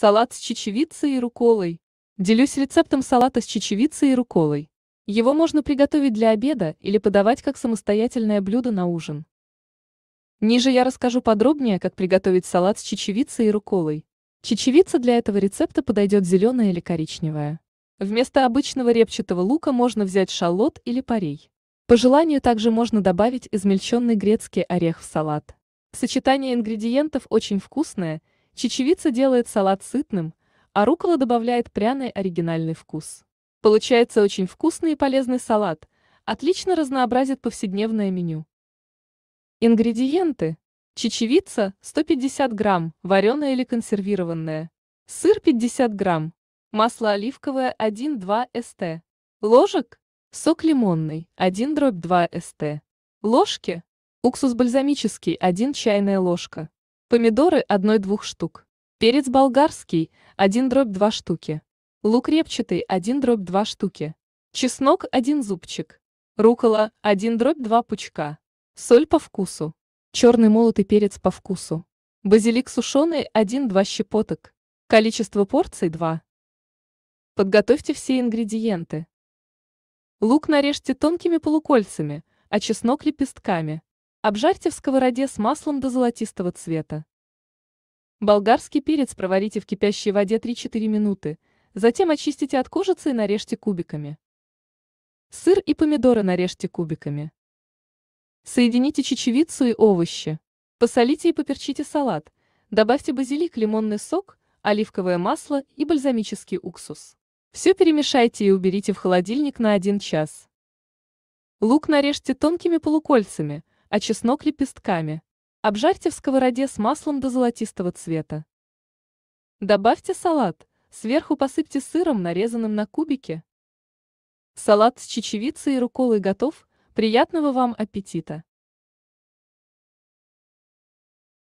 Салат с чечевицей и руколой. Делюсь рецептом салата с чечевицей и руколой. Его можно приготовить для обеда или подавать как самостоятельное блюдо на ужин. Ниже я расскажу подробнее, как приготовить салат с чечевицей и руколой. Чечевица для этого рецепта подойдет зеленая или коричневая. Вместо обычного репчатого лука можно взять шалот или парей. По желанию также можно добавить измельченный грецкий орех в салат. Сочетание ингредиентов очень вкусное – Чечевица делает салат сытным, а рукола добавляет пряный оригинальный вкус. Получается очень вкусный и полезный салат, отлично разнообразит повседневное меню. Ингредиенты. Чечевица 150 грамм, вареная или консервированная. Сыр 50 грамм. Масло оливковое 1-2 ст. Ложек. Сок лимонный 1 дробь 2 ст. Ложки. Уксус бальзамический 1 чайная ложка помидоры 1-2 штук, перец болгарский 1-2 штуки, лук репчатый 1-2 штуки, чеснок 1 зубчик, рукола 1-2 пучка, соль по вкусу, черный молотый перец по вкусу, базилик сушеный 1-2 щепоток, количество порций 2. Подготовьте все ингредиенты. Лук нарежьте тонкими полукольцами, а чеснок лепестками – Обжарьте в сковороде с маслом до золотистого цвета. Болгарский перец проварите в кипящей воде 3-4 минуты, затем очистите от кожицы и нарежьте кубиками. Сыр и помидоры нарежьте кубиками. Соедините чечевицу и овощи. Посолите и поперчите салат. Добавьте базилик, лимонный сок, оливковое масло и бальзамический уксус. Все перемешайте и уберите в холодильник на 1 час. Лук нарежьте тонкими полукольцами – а чеснок лепестками. Обжарьте в сковороде с маслом до золотистого цвета. Добавьте салат, сверху посыпьте сыром, нарезанным на кубики. Салат с чечевицей и руколой готов, приятного вам аппетита!